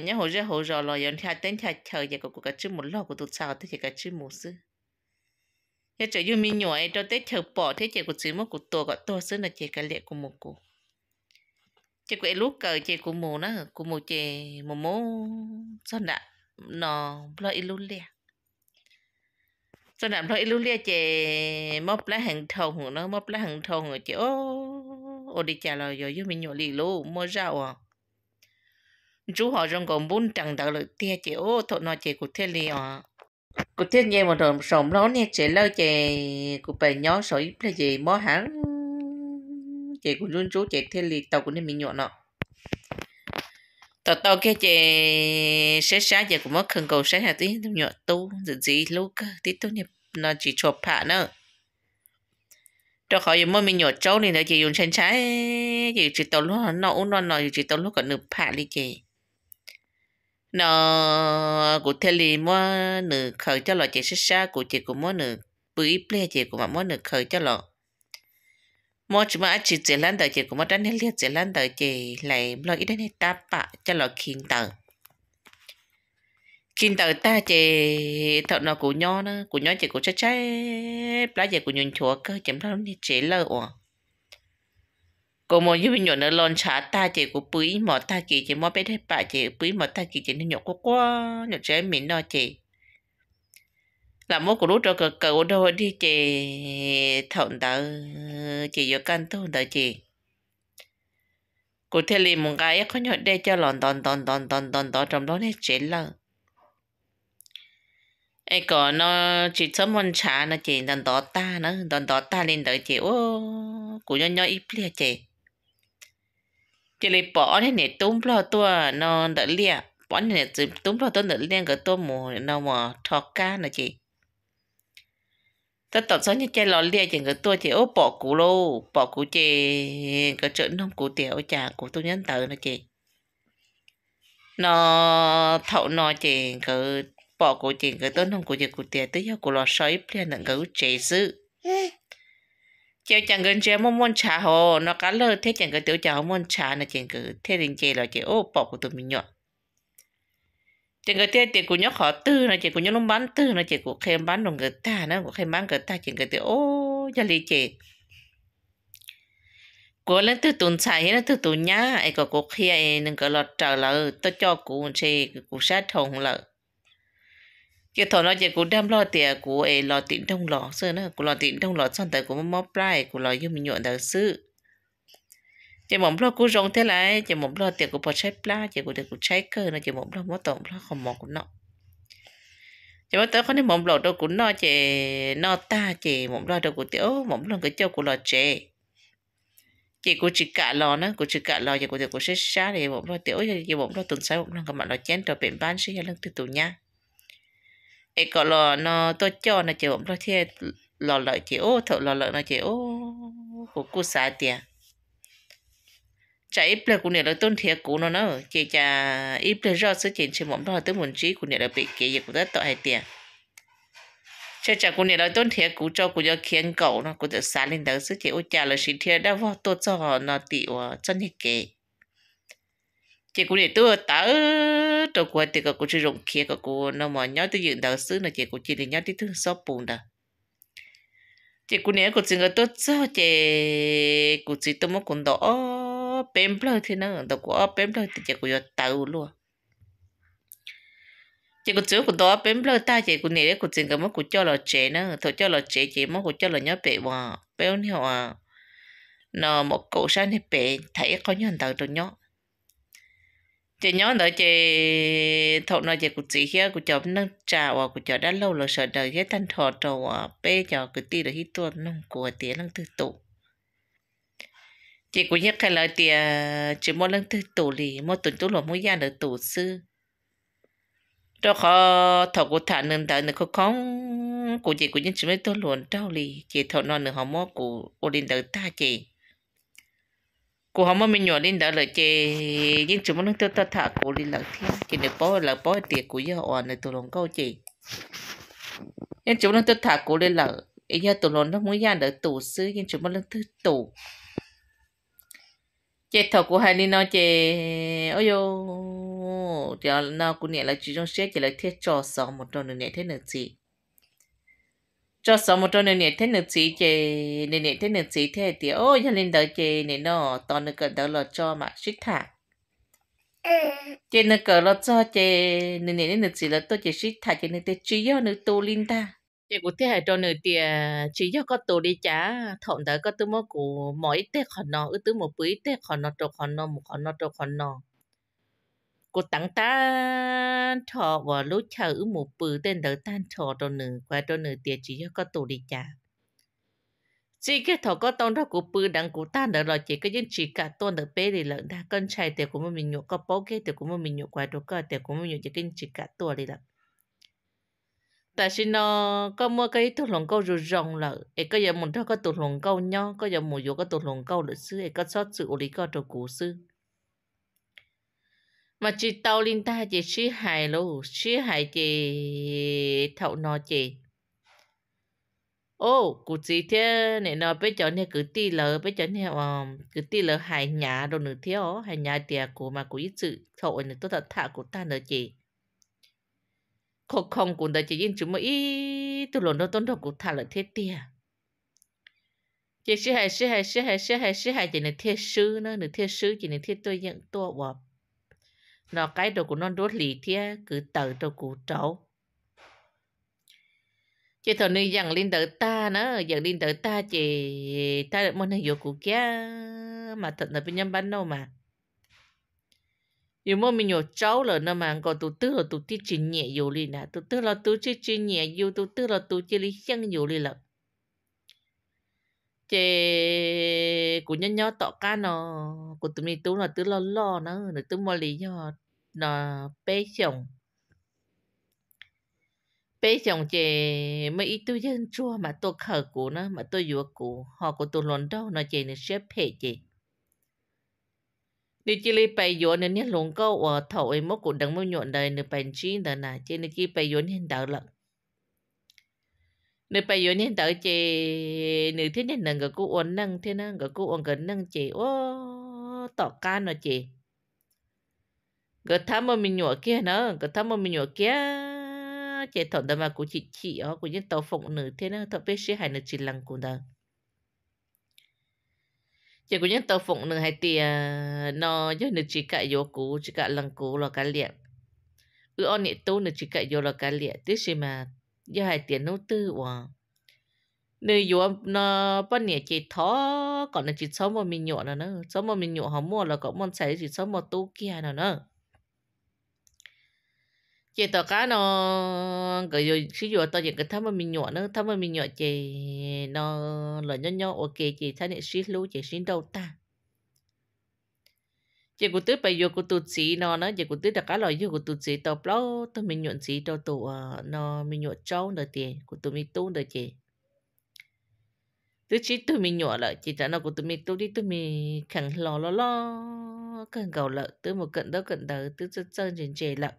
nhá hồ ra hồ rò là yon thay tên thay chờ giờ cụ cái chữ một lo của tụt sao tới chỉ cả chữ một sư giờ chỉ yêu mi nhồi cho tới chờ bỏ thế chị cụ chỉ một cụ tổ gọi to sư là chị cả lệ của một cô chị quậy lúc cờ chị của mù nó của mù chị mù mố sơn đạ nó ít lợi lia liền sơn đạ ít luôn lia chị móc lá hàng thông nó móc lá hàng thông chị ô ô đi trả lời rồi mình nhỏ lì luôn mua rau à chú họ rong còn bốn trằng đạo lợi tia chị ô thọ nó chị cụ thiên lì à của thiên nhiên mà rồi sống đó nè chị lâu chị của bà nhỏ sỏi là gì mó hẳn chị cũng luôn chú chị thế lì tàu cũng nên mình nhọn nọ tàu tàu kia chị sẽ sáng chị cũng mất khẩn cầu sáng hà tí nhọn tu dự gì lúc tí tu nhập nó chỉ chộp phạ nữa cho khỏi dùng mình nhọt châu này nó chỉ dùng sen trái chỉ chỉ tàu lúc nó uống nó nó chỉ tàu lúc còn nửa phạ đi chị nó của thể lì mua nửa khởi cho lọ chị sẽ xa của chị cũng mua nửa bưởi ple chị cũng mua nửa khởi cho lọ mo chỉ mà chỉ chỉ lần đầu chỉ cũng mà đánh hết liệt chỉ lần đầu chỉ lại lo ít đến hết ta bạ cho lo kinh tờ kinh tờ ta chỉ thợ nó cũng nhỏ nữa cũng nhỏ chỉ cũng chết chết lá chỉ cũng nhuyễn chúa cơ chấm thằng đi chỉ lơ ủa có muốn như mình nhọn nó lon chả ta chỉ cũng bưởi mỏ ta chỉ chỉ mỏ bé hết bạ chỉ bưởi mỏ ta chỉ chỉ nó nhọn quá quá nhọn chế mình nó chỉ là mốt của lúc cho cờ cờ đâu đi chị thọn đỡ chị vô căn tu đỡ chị cụ thể lì một cái có nhọt đây cho lòn đòn đòn đòn đòn đòn đòn trong đó hết chị là ai có nó chỉ sớm môn trả nó chị đòn đó ta nó đòn đó ta lên đỡ chị ô cụ nhau nhau ít lia chị chị lấy bỏ thế này tôm lo tua nó đỡ lia bỏ thế này tôm lo tua đỡ lia cái tôm mù nó mà thọ cá nó chị ta tọt số như chơi lò lia chỉ người tôi chỉ ốp bỏ củ lô bỏ củ chè cái chuyện không cũ tiểu chả củ tôi nhân tử nè chị nó thậu nó chị cứ bỏ củ chị cứ tôi không củ chị củ tiểu tới giờ củ lò sấy liền nặng cứ chế sự chơi chẳng gần chơi muốn muốn trà hồ nó cá lơ thế chẳng cái tiểu trả muốn trà nè chị cứ thế đình chị là chị ốp bỏ của tôi mình nhọn chị người ta chị cũng nhớ họ tư là chị cũng nhớ lúc bán tư là chị cũng khen bán đồng người ta nữa cũng khen bán người ta chị người ta ô gia lý chị cô lên từ tuần sai hết từ tuần nhá ai có cuộc khi ai đừng có lọt trở lại tôi cho cô chị cô sát thùng lại chị thọ nó chị cô đam lo tiền cô ấy lo tiền trong lọ xưa nữa cô lo tiền trong lọ xong tại cô móc lại cô lo yêu mình nhọn đời sự chỉ một lo cú rong thế lại chỉ một lo tiền của bò trái pla chỉ của tiền của trái cơ nó chỉ một lo mất tổng lo không mỏ cũng nọ chỉ một tới con đi một lo đâu cũng nọ chỉ nọ ta chỉ một lo đâu của tiểu một lo cái châu của lò chị chị của chị cả lò nữa của chị cả lò chỉ của tiền của sẽ xa thì một lo tiểu chỉ một lo tuần sau một lo các bạn lo chén trò bền bán sẽ lần từ từ nha ấy có lò nó tôi cho nó chỉ một lo thế lò lợi chỉ ô thợ lò lợi nó chỉ ô của cô xã tiền chả ít là cũng nè là tôn thiệt cũ nó nó chị chả ít là do sự chuyện chuyện mỏng đó tới muốn trí của nè là bị kia gì của tất tội hay tiền chả chả của nè là tôn thiệt cũ cho của do khiến cậu nó của tự xả lên đó sự chuyện ô chả là xin thiệt đã vào tốt cho họ nó tị và chân hết kệ chị của nè tôi tớ cho quân thì cả của chị rộng kia cả của nó mà nhớ tới dựng đó sự nó chỉ của chị thì nhớ tới thứ số bùn đó chỉ của nè của chị người tốt cho chỉ của chị tôi mất còn đó có bém bờ thì nó đâu có bém bờ thì chỉ có giờ tàu luôn chỉ có chỗ của đó bém bờ ta chỉ của này của chuyện cái mà của cho là chế nó thôi cho là chế chỉ mà của cho là nhớ bể hòa béo nhiều à nó một cậu sáng thì bể thấy có nhân tàu rồi nhớ chị nhớ đợi chị thọ nói chị của chị kia của chồng nó trà hoa, của chồng đã lâu là sợ đời cái thanh thọ trầu bé cho cái ti được hít tuột nông của tiền nâng tự tụ chị cũng nhớ cái lời tiền chỉ mua lần thứ tủ lì mua tuần tú lò mua gia được tủ sư đó họ thọ của thả nên thả nên không không của chị cũng nhớ chỉ mới tôi luôn trao lì chị thọ non nữa họ mua của ô linh đỡ ta chị của họ mua mình nhỏ lên đỡ lời chị nhưng chỉ muốn lần thứ ta thả của lì lợn thiên chị được bó lợn bó tiền của gia họ này tôi lòng câu chị nhưng chúng nó tôi thả của linh lợn ý nhà tôi luôn nó muốn gia đỡ tủ sư nhưng chúng nó lần thứ tủ chế thọ của hai linh nó chế ôi yo thì nó cũng nhẹ là chỉ trong xe chỉ là thiết cho sáu một trăm nửa thế nửa gì cho sáu một trăm nửa thế nửa gì chế nửa thế nửa gì thế thì ôi hai linh đó chế nửa nó to nửa cỡ đó là cho mà xích thả chế nửa cỡ là cho chế nửa nửa nửa gì là tôi chế xích thả chế nửa thế chỉ yêu nửa tu linh ta chị cũng thế hệ cho nửa tiền chỉ cho có tổ đi chả thọn tới có tôi mua cụ mỗi tết khó nó ư tôi một bữa tết khó nó trộn khó nó một khó nó trộn khó nó cụ tặng ta thọ và lúc chờ ư một bữa tên tới tan thọ cho nửa qua cho nửa tiền chỉ cho có tổ đi chả chỉ cái thọ có tông đó cụ bự đằng cụ tan đỡ rồi chỉ có những chỉ cả tôn được bê thì lợn ta con trai tiền của mình nhục có bó cái tiền của mình nhục qua đồ cơ tiền của mình nhục chỉ cái chỉ cả tuổi đi lợn ta xin nó có mua cái tủ lồng câu rồi rồng là ấy có giờ muốn thôi cái tủ lồng câu nhá có giờ muốn vô cái tủ lồng câu lịch sử ấy có sót sự lý có trò cũ sư mà chỉ tàu linh ta chỉ xí hài lô xí hài chỉ thậu nó chỉ, ô cụ gì thế này nó bây giờ này cứ ti lờ, bây giờ này um, cứ ti lờ hài nhà đồ nữa thiếu hài nhà tiệt của mà cũng ít sự thậu này tôi thật thà của ta nữa chỉ khó khăn cũng đã chỉ yên chúng mà ít tu lộn đó tôn đồ cũng thả lại thế tia chỉ sư hai sư hai sư hai sư hai sư hay chỉ là thế sư nữa nữa thế sư chỉ là thế tôi nhận tôi và nó cái đồ của nó đốt lì thế cứ tự đồ của cháu chỉ thằng này dặn linh đỡ ta nữa dặn linh đỡ ta chỉ ta được món này vô của kia mà thật là bên nhân bán đâu mà yêu nè, 有么咪有招了那嘛个都得了都得今年有哩呢，都得了都这今年有都得了都这里想有哩了。chị của nhân nhau tọ cá nó của tụi mình tú là tứ lo lo nó rồi tứ mua lý do nó bé chồng bé chồng chị mấy ít tôi dân chua mà tôi khờ của nó mà tôi vừa của họ của tôi luôn đâu nó chị nó xếp hết chị chỉ lấy nên câu em nhớ 你这里白药呢？你龙哥我头诶，莫古等莫药的，你白钱的呐？这你去白药你得了，你白药你得这，你天天能个古安能，天天个古安个能这哦，倒干了这。个他们没药 kia nữa, 个他们没药 kia, chỉ thằng đó mà cũng chỉ chỉ ở cũng như tàu phụng nữ thế nữa, thằng bé sĩ hai nữ chỉ lăng cũng được chỉ có những tàu phụng nương hai tiền nó chứ như chỉ cả vô cú chỉ cả lần cú là cả liệt cứ on nị tu nương chỉ cả vô là cả liệt tức gì mà do hai tiền nấu tư hòa nương vô nó bắt nịa chỉ thó còn là chỉ sống một mình nhọ nữa nữa sống một mình nhọ họ mua là có món xài chỉ sống một tu kia nữa nữa chị tao cá nó cái rồi sử dụng tao những cái thăm mà mình nhọn nó thăm mà mình nhọn chị nó là nhỏ nhỏ ok chị thay nên suy lưu chị suy đâu ta chị cũng tới bây giờ cũng tụt xí nó nó chị cũng tới đặt cá lòi giờ cũng tụt xí tao bao tao mình nhọn xí tao tụ nó mình nhọn trâu nữa tiền của tụi mình tu nữa chị tôi chỉ tụi mình nhọn lại chị tao nó của tụi mình tôi đi tụi mình khẳng lo lo lo cần cầu lợn tôi một cận đó cận đó tôi chân chân trên trời lợi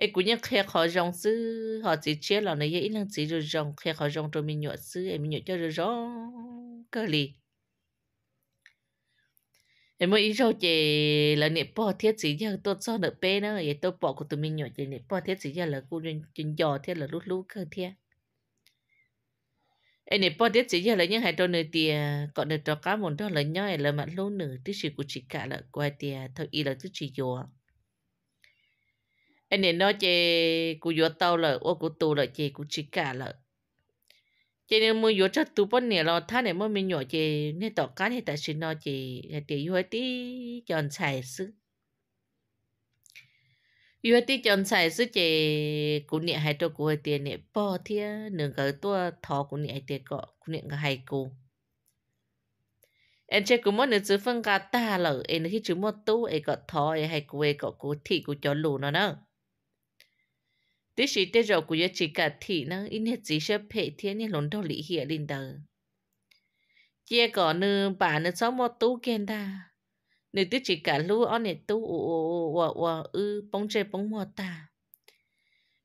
ấy cũng như khi họ rong sư họ chỉ chia là này ít lần chỉ rồi rong khi họ rong rồi mình nhọ sư em mình nhọ cho rồi rong cái gì em mới ít rồi chị là nẹp bỏ thiết chỉ giờ tôi cho được bé nữa vậy tôi bỏ của tụi mình nhọ chị nẹp bỏ thiết chỉ giờ là cô trên trên giò thiết là lút lút cơ thiết em nẹp bỏ thiết chỉ giờ là những hai đôi nửa tiền còn được cho cá một đôi là nhau là mặn lâu nửa tức chỉ của chị cả là qua tiền thôi y là tức chỉ giò anh nên nói chị cú yếu tao lợ ô cú tù lợ chị cú chỉ cả lợ chị nên mua yếu cho tù bốn nè lo thà này mua mình nhỏ chị nên tỏ cá nên tại xin nó chị thì yếu tí chọn xài sức yếu tí chọn xài sức chị cú nè hay cho cú hay tiền nè bỏ thia nửa cái tua thọ cú nè hay tiền cọ cú nè cái hay cú anh chơi cũng muốn được chữ phân cả ta lợ anh khi chữ mua tu anh có thọ anh hay cú em có cố thị cố cho lù nó nữa tí sĩ tế rồi của chị cả thị nó in hết chỉ sẽ phê thiên nên lốn đâu lý hiệp linh đờ. chia cỏ nư bà nư sáu mô tú kiên đa nư tí chị cả lú on nè tú ồ ồ ồ ồ ư bóng chê bóng mô ta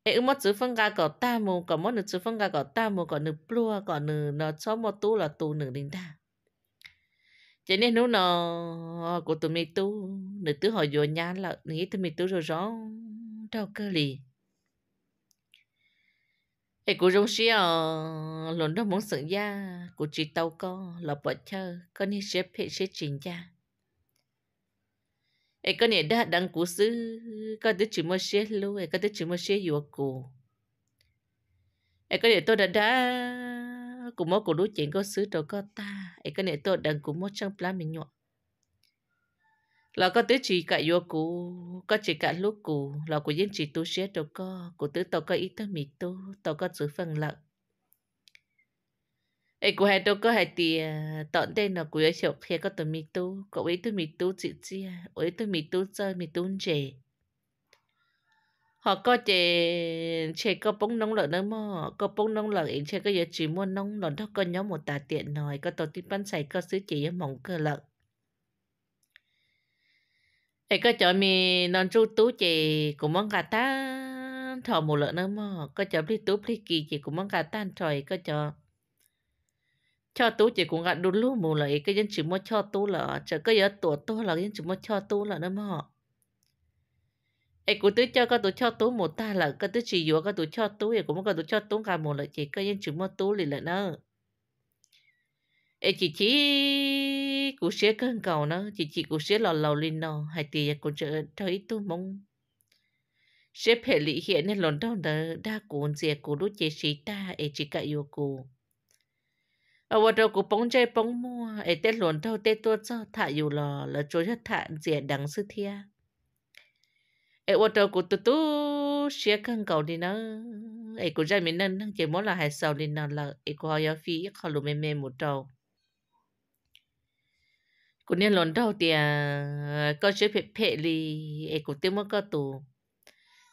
ê ư mô chữ phân gà cỏ ta mù cỏ mô nư chữ phân gà cỏ ta mù cỏ nư plua cỏ nư nó sáu mô tú là tú nư linh đa cho nên nó nó của tụi mình tu nư tứ họ vô nhà là nư tụi mình tu rồi rõ đâu cơ liền Ê cô rong xí à, lồn đó muốn sửng ya, cô chỉ tàu có, là bỏ chơ, có ní xếp phê xếp trình ya. Ê có ní đã đăng cú sư, có đứa chỉ mơ xếp lưu, ê có đứa chỉ mơ xếp dùa cô. Ê có ní tôi đã đã, cô mơ cô đứa chuyện có sư đâu có ta, ê có ní tôi đăng cú mơ chẳng plá mình nhọa là có tứ chỉ cả yo cũ có chỉ cả lúc cũ là của dân chỉ tu sẽ đâu có của tứ tao có ý tao mì tu tao có chữ phần lợ ấy của hai đâu có hai tiền tận đây là của chọc khi có tụi mì tu có ấy tụi mì tu chỉ chia ấy tụi mì tu chơi mì tu chơi họ có chơi chơi có bóng nóng lợn nữa mà có bóng nóng lợn ấy chơi có giờ chỉ mua nóng lợn đó có nhóm một tà tiện nồi có tổ tiên bán xài có sứ chỉ mỏng cơ lợn thì có chỗ mi non chú tú chị cũng mong cả ta thọ một lợn nữa mà có chỗ đi tú đi kỳ chị cũng mong cả tan trời có chỗ cho tú chị cũng gạt đun lúa mù lợn cái dân chỉ mua cho tú là chờ cái giờ tuổi tú là dân chỉ mua cho tú là nữa mà ấy cũng tôi cho cái tôi cho tú một ta là cái tôi chỉ vừa cái tôi cho tú thì cũng có tôi cho tú cả một lại chỉ cái dân chỉ mua tú liền là nữa ê chị chị cụ xế cơn cầu nó chị chị cụ xế lò lò lên nó hay thì cụ chờ thấy tôi mong xế phải lý hiện nên lần đầu đó đa cụ dè cụ đút chế sĩ ta ê chị cả yêu cụ ở vào đầu cụ bóng chơi bóng mua ê tết lần đầu tết tôi cho thả yêu lò là chỗ rất thả dè đắng sư thia ê vào đầu cụ tu tu xế cơn cầu đi nó ê cụ ra mình nâng chơi món là hai sau lên nó là ê cụ hỏi phi khó lùm mềm mềm một đầu cũng nên lần đầu thì có chế phê phê li ấy cũng tiêu mất cơ tù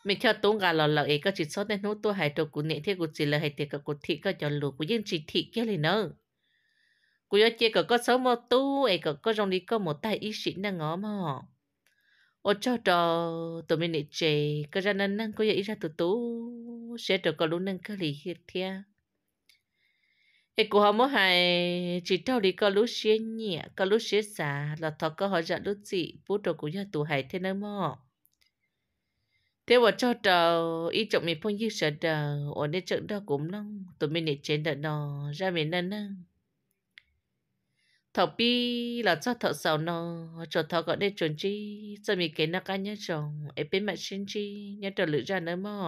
mình theo tung cả lò lò ấy có chỉ sót nên nốt tôi hại trâu cũng nên thế cũng chỉ là hại tiệt cả cũng thị có cho lù cũng dân chỉ thị cái này nữa cũng do chế cả có sáu mô tu ấy cả có trong đi có một tay ý sĩ năng ngó mà ô cho trò tụi mình nị chế cái ra năn năn, năng có ý ra tụi tú sẽ trò có luôn năn cái lì hết thia cái của họ mới hay chỉ trâu đi có lúc xế nhẹ có lúc xế xả là thọ có họ dặn lúc dị bố trâu của nhà tù hài thế nữa mà thế mà cho trâu ý chồng mình phong như sợ đầu ở đây trận đó cũng lắm tụi mình để trên đợt nó ra mình nè nè thọ bi là cho thọ sầu nó cho thọ gọi nên chuẩn chi cho mình cái nó cá nhớ chồng ở bên mặt xin chi nhớ trâu lựa ra nữa mà